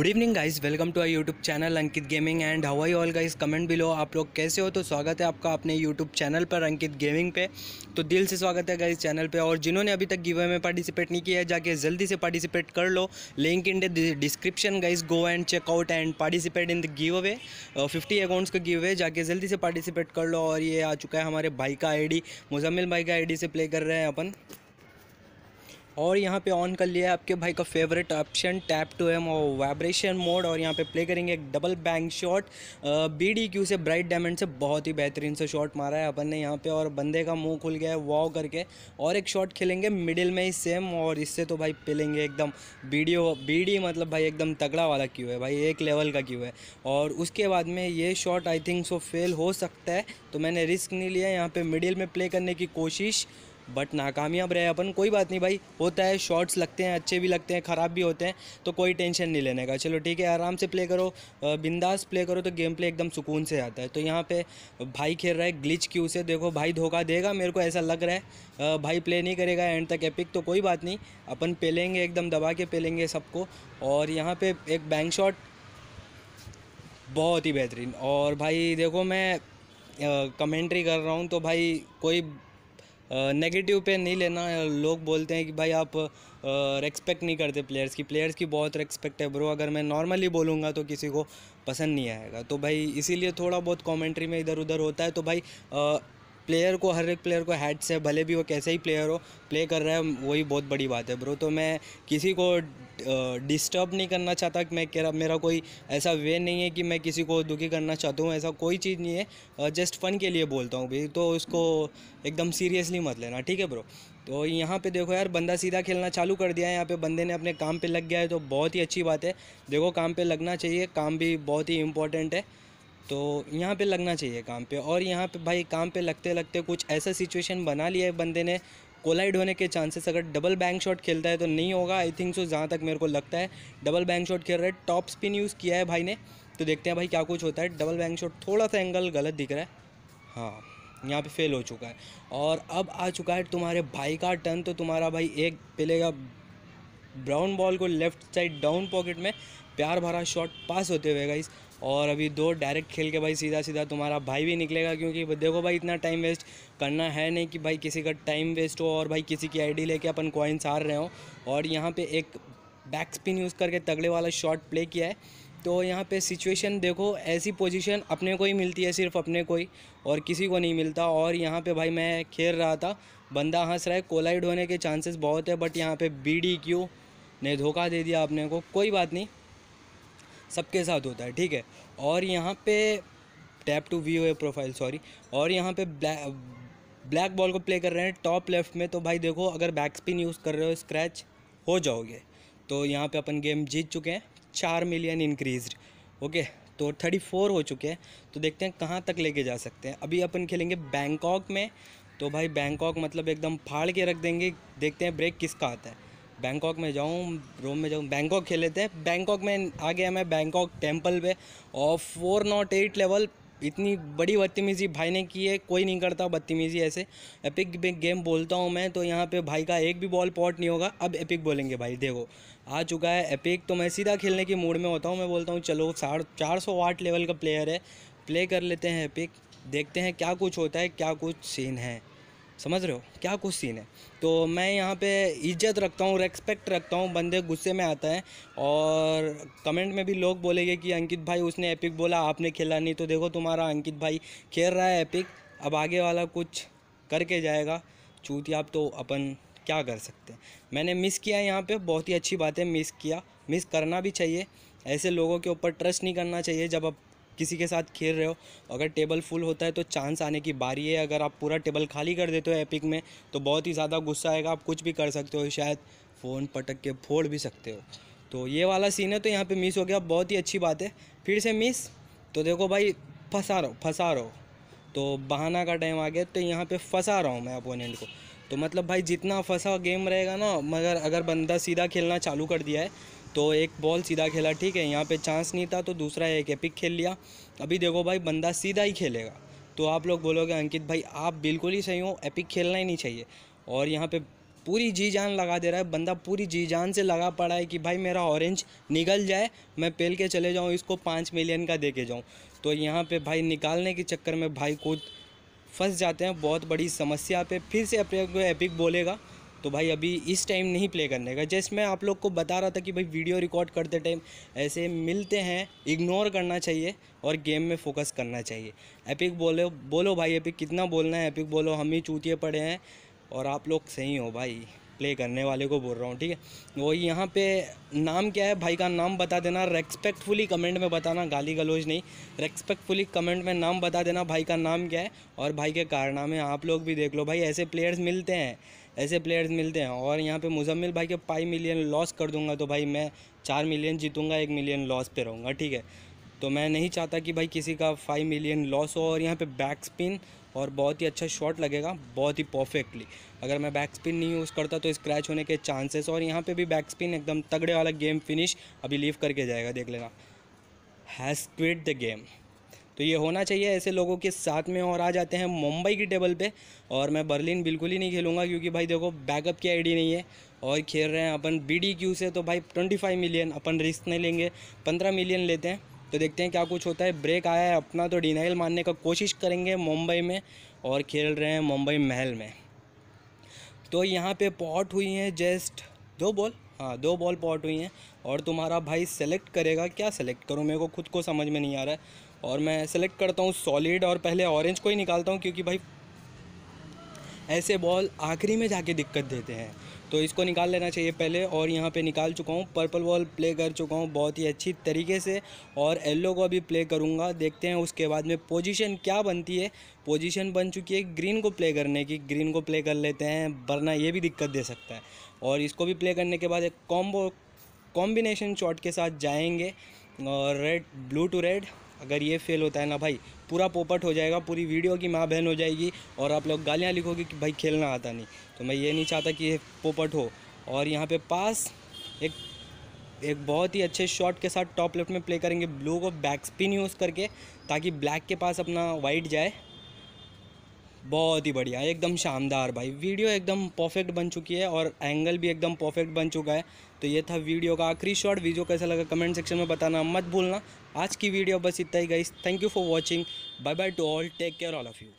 good evening guys welcome to our YouTube channel Ankit gaming and how are all guys comment below आप लोग कैसे हो तो स्वागत है आपका अपने यूट्यूब चैनल पर अंकित गेमिंग पे तो दिल से स्वागत है गाइस चैनल पे और जिन्होंने अभी तक गिवे में पार्टिसिपेट नहीं किया है जाके जल्दी से पार्टिसिपेट कर लो link in the description guys go and check out and participate in the give away fifty accounts का गिव अवे जाके जल्दी से पार्टिसिपेट कर लो और ये आ चुका है हमारे भाई का आई मुजम्मिल भाई का आई से प्ले कर रहे हैं अपन और यहाँ पे ऑन कर लिया है आपके भाई का favourite option tap to aim और वाइब्रेशन मोड और यहाँ पे प्ले करेंगे एक double bank shot B D Q से ब्राइट डायमंड से बहुत ही बेहतरीन से शॉट मारा है अपन ने यहाँ पे और बंदे का मुंह खुल गया है वॉ करके और एक शॉट खेलेंगे मिडिल में ही सेम और इससे तो भाई पिलेंगे एकदम वीडियो बी मतलब भाई एकदम तगड़ा वाला क्यू है भाई एक लेवल का क्यू है और उसके बाद में ये shot I think so fail हो सकता है तो मैंने रिस्क नहीं लिया यहाँ पर मिडिल में प्ले करने की कोशिश बट नाकामयाब रहे अपन कोई बात नहीं भाई होता है शॉट्स लगते हैं अच्छे भी लगते हैं ख़राब भी होते हैं तो कोई टेंशन नहीं लेने का चलो ठीक है आराम से प्ले करो बिंदास प्ले करो तो गेम प्ले एकदम सुकून से आता है तो यहाँ पे भाई खेल रहा है ग्लिच की उसे देखो भाई धोखा देगा मेरे को ऐसा लग रहा है भाई प्ले नहीं करेगा एंड तक एपिक तो कोई बात नहीं अपन पेलेंगे एकदम दबा के पेलेंगे सबको और यहाँ पर एक बैंक शॉट बहुत ही बेहतरीन और भाई देखो मैं कमेंट्री कर रहा हूँ तो भाई कोई नेगेटिव पे नहीं लेना लोग बोलते हैं कि भाई आप रेस्पेक्ट नहीं करते प्लेयर्स की प्लेयर्स की बहुत रेस्पेक्ट है ब्रो अगर मैं नॉर्मली बोलूँगा तो किसी को पसंद नहीं आएगा तो भाई इसीलिए थोड़ा बहुत कॉमेंट्री में इधर उधर होता है तो भाई प्लेयर को हर एक प्लेयर को हैड से भले भी वो कैसे ही प्लेयर हो प्ले कर रहा है वही बहुत बड़ी बात है ब्रो तो मैं किसी को डिस्टर्ब नहीं करना चाहता मैं कह रहा मेरा कोई ऐसा वे नहीं है कि मैं किसी को दुखी करना चाहता हूँ ऐसा कोई चीज़ नहीं है जस्ट फन के लिए बोलता हूँ भाई तो उसको एकदम सीरियसली मत लेना ठीक है ब्रो तो यहाँ पे देखो यार बंदा सीधा खेलना चालू कर दिया है यहाँ पे बंदे ने अपने काम पे लग गया है तो बहुत ही अच्छी बात है देखो काम पे लगना चाहिए काम भी बहुत ही इम्पोर्टेंट है तो यहाँ पे लगना चाहिए काम पे और यहाँ पे भाई काम पे लगते लगते कुछ ऐसा सिचुएशन बना लिया है बंदे ने कोलाइड होने के चांसेस अगर डबल बैंक शॉट खेलता है तो नहीं होगा आई थिंक सो जहाँ तक मेरे को लगता है डबल बैंक शॉट खेल रहा है टॉप स्पिन यूज़ किया है भाई ने तो देखते हैं भाई क्या कुछ होता है डबल बैंक शॉट थोड़ा सा एंगल गलत दिख रहा है हाँ यहाँ पे फेल हो चुका है और अब आ चुका है तुम्हारे भाई का टर्न तो तुम्हारा भाई एक पहलेगा ब्राउन बॉल को लेफ्ट साइड डाउन पॉकेट में प्यार भरा शॉट पास होते हुए गाइस और अभी दो डायरेक्ट खेल के भाई सीधा सीधा तुम्हारा भाई भी निकलेगा क्योंकि देखो भाई इतना टाइम वेस्ट करना है नहीं कि भाई किसी का टाइम वेस्ट हो और भाई किसी की आईडी लेके अपन कॉइन्स हार रहे हो और यहाँ पे एक बैक स्पिन यूज़ करके तगड़े वाला शॉट प्ले किया है तो यहाँ पे सिचुएशन देखो ऐसी पोजीशन अपने को ही मिलती है सिर्फ अपने को ही और किसी को नहीं मिलता और यहाँ पे भाई मैं खेल रहा था बंदा हंस रहा है कोलाइड होने के चांसेस बहुत है बट यहाँ पे बी डी ने धोखा दे दिया अपने को कोई बात नहीं सबके साथ होता है ठीक है और यहाँ पे टैप टू व्यू है प्रोफाइल सॉरी और यहाँ पे ब्लै ब्लैक बॉल को प्ले कर रहे हैं टॉप लेफ्ट में तो भाई देखो अगर बैक स्पिन यूज़ कर रहे हो स्क्रैच हो जाओगे तो यहाँ पे अपन गेम जीत चुके हैं चार मिलियन इंक्रीज ओके तो थर्टी फोर हो चुके हैं तो देखते हैं कहाँ तक लेके जा सकते हैं अभी अपन खेलेंगे बैंकॉक में तो भाई बैंकॉक मतलब एकदम फाड़ के रख देंगे देखते हैं ब्रेक किसका आता है बैंकॉक में जाऊँ रोम में जाऊँ बैंकॉक खेले थे बैंकॉक में आ गया मैं बैंकॉक टेम्पल पे और फोर नॉट एट लेवल इतनी बड़ी बदतमीज़ी भाई ने की है कोई नहीं करता बदतमीज़ी ऐसे एपिक गेम बोलता हूँ मैं तो यहाँ पे भाई का एक भी बॉल पॉट नहीं होगा अब एपिक बोलेंगे भाई देखो आ चुका है एपिक तो मैं सीधा खेलने के मूड में होता हूँ मैं बोलता हूँ चलो साढ़ चार सौ वाट लेवल का प्लेयर है प्ले कर लेते हैं एपिक देखते हैं क्या कुछ होता है क्या कुछ सीन है समझ रहे हो क्या कुछ सीन है तो मैं यहाँ पे इज्जत रखता हूँ रेस्पेक्ट रखता हूँ बंदे गुस्से में आता है और कमेंट में भी लोग बोलेंगे कि अंकित भाई उसने एपिक बोला आपने खेला नहीं तो देखो तुम्हारा अंकित भाई खेल रहा है एपिक अब आगे वाला कुछ करके जाएगा चूती आप तो अपन क्या कर सकते हैं मैंने मिस किया यहाँ पे बहुत ही अच्छी बात है मिस किया मिस करना भी चाहिए ऐसे लोगों के ऊपर ट्रस्ट नहीं करना चाहिए जब आप किसी के साथ खेल रहे हो अगर टेबल फुल होता है तो चांस आने की बारी है अगर आप पूरा टेबल खाली कर देते हो एपिक में तो बहुत ही ज़्यादा गुस्सा आएगा आप कुछ भी कर सकते हो शायद फ़ोन पटक के फोड़ भी सकते हो तो ये वाला सीन है तो यहाँ पे मिस हो गया बहुत ही अच्छी बात है फिर से मिस तो देखो भाई फंसा रहो फंसा रहो तो बहाना का टाइम आ गया तो यहाँ पे फंसा रहा हूँ मैं अपोनेंट को तो मतलब भाई जितना फंसा गेम रहेगा ना मगर अगर बंदा सीधा खेलना चालू कर दिया है तो एक बॉल सीधा खेला ठीक है यहाँ पे चांस नहीं था तो दूसरा एक एपिक खेल लिया अभी देखो भाई बंदा सीधा ही खेलेगा तो आप लोग बोलोगे अंकित भाई आप बिल्कुल ही सही हो एपिक खेलना ही नहीं चाहिए और यहाँ पे पूरी जी जान लगा दे रहा है बंदा पूरी जी जान से लगा पड़ा है कि भाई मेरा ऑरेंज निकल जाए मैं पेल के चले जाऊँ इसको पाँच मिलियन का दे के जाऊँ तो यहाँ पर भाई निकालने के चक्कर में भाई खुद फंस जाते हैं बहुत बड़ी समस्या पर फिर से अपने एपिक बोलेगा तो भाई अभी इस टाइम नहीं प्ले करने का जैसे मैं आप लोग को बता रहा था कि भाई वीडियो रिकॉर्ड करते टाइम ऐसे मिलते हैं इग्नोर करना चाहिए और गेम में फोकस करना चाहिए एपिक बोलो बोलो भाई एपिक कितना बोलना है एपिक बोलो हम ही चूतिए पड़े हैं और आप लोग सही हो भाई प्ले करने वाले को बोल रहा हूँ ठीक है वो यहाँ पे नाम क्या है भाई का नाम बता देना रेस्पेक्टफुली कमेंट में बताना गाली गलोज नहीं रेस्पेक्टफुली कमेंट में नाम बता देना भाई का नाम क्या है और भाई के कारनामे आप लोग भी देख लो भाई ऐसे प्लेयर्स मिलते हैं ऐसे प्लेयर्स मिलते हैं और यहाँ पे मुजम्मिल भाई के फाइव मिलियन लॉस कर दूंगा तो भाई मैं चार मिलियन जीतूंगा एक मिलियन लॉस पे रहूँगा ठीक है तो मैं नहीं चाहता कि भाई किसी का फाइव मिलियन लॉस हो और यहाँ पे बैक स्पिन और बहुत ही अच्छा शॉट लगेगा बहुत ही परफेक्टली अगर मैं बैक स्पिन नहीं यूज़ करता तो स्क्रैच होने के चांसेस और यहाँ पर भी बैक स्पिन एकदम तगड़े वाला गेम फिनिश अभी लीव करके जाएगा देख लेना हैज़ क्विट द गेम तो ये होना चाहिए ऐसे लोगों के साथ में और आ जाते हैं मुंबई की टेबल पे और मैं बर्लिन बिल्कुल ही नहीं खेलूँगा क्योंकि भाई देखो बैकअप की आईडी नहीं है और खेल रहे हैं अपन बी क्यू से तो भाई ट्वेंटी फाइव मिलियन अपन रिस्क नहीं लेंगे पंद्रह मिलियन लेते हैं तो देखते हैं क्या कुछ होता है ब्रेक आया है अपना तो डिनाइल मारने का कोशिश करेंगे मुंबई में और खेल रहे हैं मुंबई महल में तो यहाँ पर पॉट हुई हैं जस्ट दो बॉल हाँ दो बॉल पॉट हुई हैं और तुम्हारा भाई सेलेक्ट करेगा क्या सेलेक्ट करूँ मेरे को खुद को समझ में नहीं आ रहा है और मैं सेलेक्ट करता हूँ सॉलिड और पहले ऑरेंज को ही निकालता हूँ क्योंकि भाई ऐसे बॉल आखिरी में जाके दिक्कत देते हैं तो इसको निकाल लेना चाहिए पहले और यहाँ पे निकाल चुका हूँ पर्पल बॉल प्ले कर चुका हूँ बहुत ही अच्छी तरीके से और येल्लो को अभी प्ले करूँगा देखते हैं उसके बाद में पोजीशन क्या बनती है पोजीशन बन चुकी है ग्रीन को प्ले करने की ग्रीन को प्ले कर लेते हैं वरना ये भी दिक्कत दे सकता है और इसको भी प्ले करने के बाद एक कॉम्बो कॉम्बिनेशन शॉट के साथ जाएंगे और रेड ब्लू टू रेड अगर ये फेल होता है ना भाई पूरा पोपट हो जाएगा पूरी वीडियो की माँ बहन हो जाएगी और आप लोग गालियाँ लिखोगे कि भाई खेलना आता नहीं तो मैं ये नहीं चाहता कि ये पोपट हो और यहाँ पे पास एक एक बहुत ही अच्छे शॉट के साथ टॉप लेफ्ट में प्ले करेंगे ब्लू को बैक स्पिन यूज़ करके ताकि ब्लैक के पास अपना वाइट जाए बहुत ही बढ़िया एकदम शानदार भाई वीडियो एकदम परफेक्ट बन चुकी है और एंगल भी एकदम परफेक्ट बन चुका है तो ये था वीडियो का आखिरी शॉट वीडियो कैसा लगा कमेंट सेक्शन में बताना मत भूलना आज की वीडियो बस इतना ही गई thank you for watching bye bye to all take care all of you